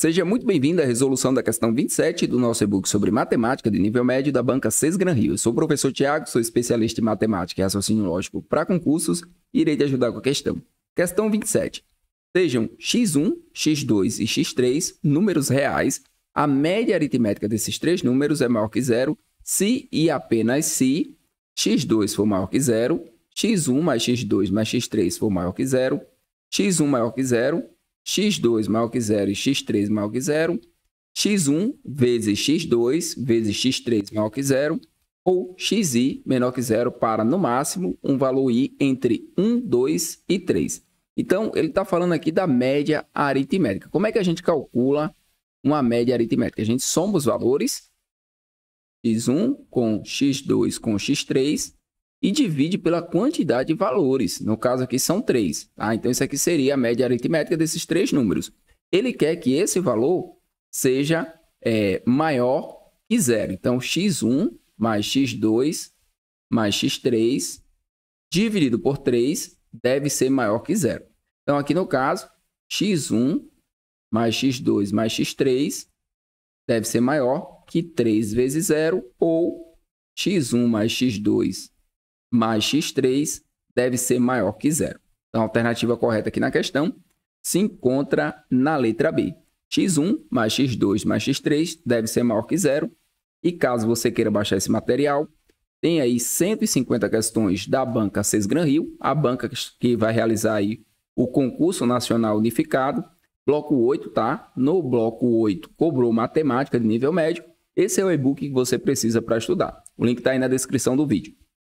Seja muito bem-vindo à resolução da questão 27 do nosso e-book sobre matemática de nível médio da banca Seis Gran Rio. Eu sou o professor Tiago, sou especialista em matemática e raciocínio lógico para concursos e irei te ajudar com a questão. Questão 27. Sejam x1, x2 e x3 números reais, a média aritmética desses três números é maior que zero se e apenas se x2 for maior que zero, x1 mais x2 mais x3 for maior que zero, x1 maior que zero x2 maior que zero e x3 maior que zero, x1 vezes x2 vezes x3 maior que zero, ou xi menor que zero para, no máximo, um valor i entre 1, 2 e 3. Então, ele está falando aqui da média aritmética. Como é que a gente calcula uma média aritmética? A gente soma os valores x1 com x2 com x3 e divide pela quantidade de valores. No caso aqui são três. Tá? Então isso aqui seria a média aritmética desses três números. Ele quer que esse valor seja é, maior que zero. Então x1 mais x2 mais x3 dividido por 3 deve ser maior que zero. Então aqui no caso, x1 mais x2 mais x3 deve ser maior que 3 vezes zero ou x1 mais x2 mais x3 deve ser maior que zero. Então, a alternativa correta aqui na questão se encontra na letra B. x1 mais x2 mais x3 deve ser maior que zero. E caso você queira baixar esse material, tem aí 150 questões da banca CES Gran Rio, a banca que vai realizar aí o concurso nacional unificado, bloco 8, tá? No bloco 8 cobrou matemática de nível médio. Esse é o e-book que você precisa para estudar. O link está aí na descrição do vídeo.